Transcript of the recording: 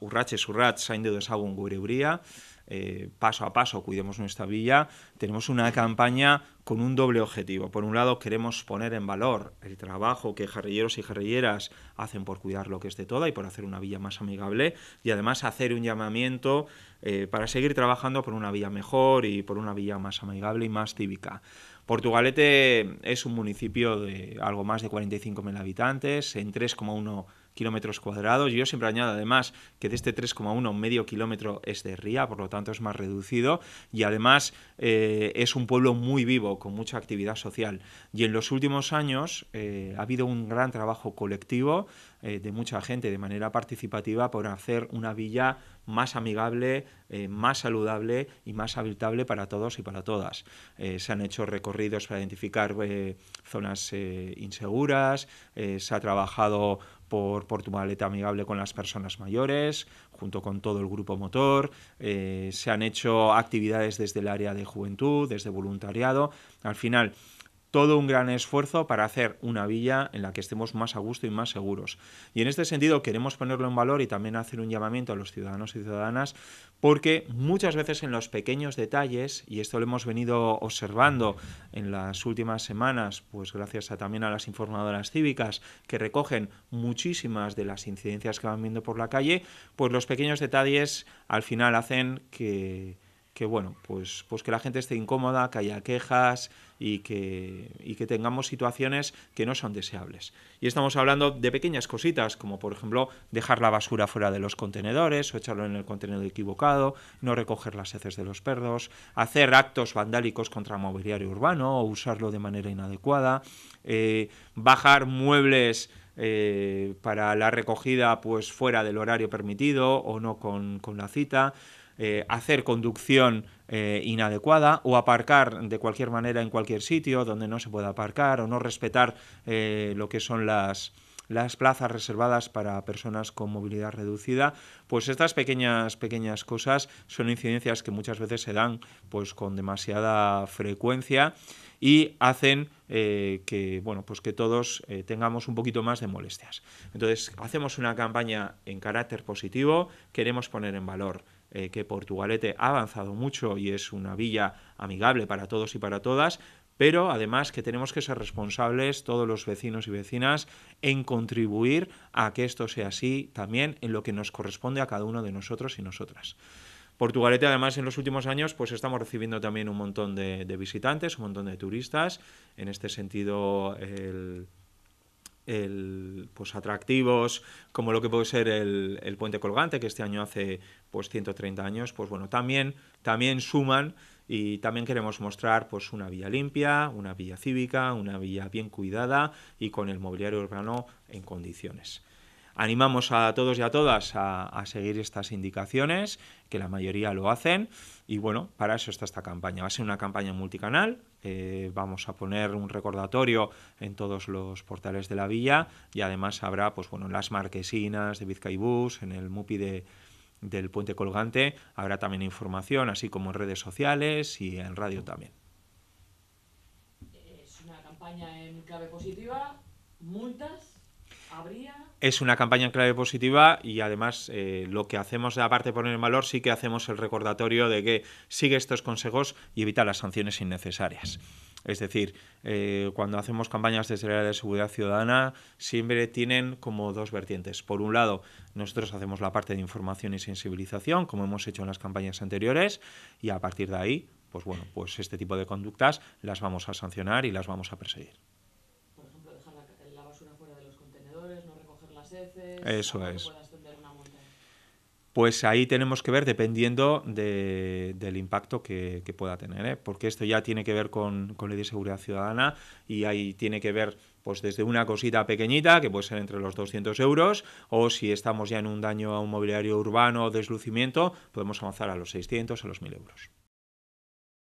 urratxez urratz zaindu dezagun gure uria, eh, paso a paso cuidemos nuestra villa, tenemos una campaña con un doble objetivo. Por un lado, queremos poner en valor el trabajo que jarrilleros y jarrilleras hacen por cuidar lo que es de toda y por hacer una villa más amigable, y además hacer un llamamiento eh, para seguir trabajando por una villa mejor y por una villa más amigable y más cívica. Portugalete es un municipio de algo más de 45.000 habitantes, en 3,1 kilómetros cuadrados. Yo siempre añado además que de este 3,1 medio kilómetro es de ría, por lo tanto es más reducido y además eh, es un pueblo muy vivo, con mucha actividad social. Y en los últimos años eh, ha habido un gran trabajo colectivo eh, de mucha gente de manera participativa por hacer una villa más amigable, eh, más saludable y más habitable para todos y para todas. Eh, se han hecho recorridos para identificar zonas inseguras, se ha trabajado por, por, tu maleta amigable con las personas mayores, junto con todo el grupo motor. se han hecho actividades desde el área de juventud, desde voluntariado. Al final, todo un gran esfuerzo para hacer una villa en la que estemos más a gusto y más seguros. Y en este sentido queremos ponerlo en valor y también hacer un llamamiento a los ciudadanos y ciudadanas porque muchas veces en los pequeños detalles, y esto lo hemos venido observando en las últimas semanas, pues gracias también a las informadoras cívicas que recogen muchísimas de las incidencias que van viendo por la calle, pues los pequeños detalles al final hacen que que bueno, pues, pues que la gente esté incómoda, que haya quejas y que, que tengamos situaciones que no son deseables. Y estamos hablando de pequeñas cositas, como por ejemplo dejar la basura fuera de los contenedores o echarlo en el contenedor equivocado, no recoger las heces de los perros, hacer actos vandálicos contra mobiliario urbano o usarlo de manera inadecuada, eh, bajar muebles eh, para la recogida pues fuera del horario permitido o no con, con la cita. Eh, hacer conducción eh, inadecuada o aparcar de cualquier manera en cualquier sitio donde no se pueda aparcar o no respetar eh, lo que son las, plazas reservadas para personas con movilidad reducida, pues estas pequeñas pequeñas cosas son incidencias que muchas veces se dan pues con demasiada frecuencia y hacen que bueno pues que todos tengamos un poquito más de molestias. Entonces hacemos una campaña en carácter positivo, queremos poner en valor eh, que Portugalete ha avanzado mucho y es una villa amigable para todos y para todas, pero además que tenemos que ser responsables todos los vecinos y vecinas en contribuir a que esto sea así también en lo que nos corresponde a cada uno de nosotros y nosotras. Portugalete, además, en los últimos años, pues estamos recibiendo también un montón de visitantes, un montón de turistas. En este sentido, el, el, pues, atractivos como lo que puede ser el, puente colgante, que este año hace pues, 130 años, pues bueno, también, también suman y también queremos mostrar pues, una vía limpia, una vía cívica, una vía bien cuidada y con el mobiliario urbano en condiciones. Animamos a todos y a todas a, seguir estas indicaciones, que la mayoría lo hacen. Y bueno, para eso está esta campaña. Va a ser una campaña multicanal. Eh, vamos a poner un recordatorio en todos los portales de la villa y además habrá, pues bueno, en las marquesinas de Vizcaibús, en el MUPI del Puente Colgante, habrá también información, así como en redes sociales y en radio también. Es una campaña en clave positiva, multas es una campaña clave positiva y además eh, lo que hacemos, aparte de poner en valor, sí que hacemos el recordatorio de que sigue estos consejos y evita las sanciones innecesarias. Es decir, eh, cuando hacemos campañas desde el de seguridad ciudadana, siempre tienen como dos vertientes. Por un lado, nosotros hacemos la parte de información y sensibilización, como hemos hecho en las campañas anteriores, y a partir de ahí, pues bueno, pues este tipo de conductas las vamos a sancionar y las vamos a perseguir la basura fuera de los contenedores, no recoger las heces, Eso es. una Pues ahí tenemos que ver dependiendo del impacto que, pueda tener, ¿eh? porque esto ya tiene que ver con, con, ley de seguridad ciudadana y ahí tiene que ver pues desde una cosita pequeñita, que puede ser entre los 200 euros, o si estamos ya en un daño a un mobiliario urbano o deslucimiento, podemos avanzar a los 600, a los 1000 euros.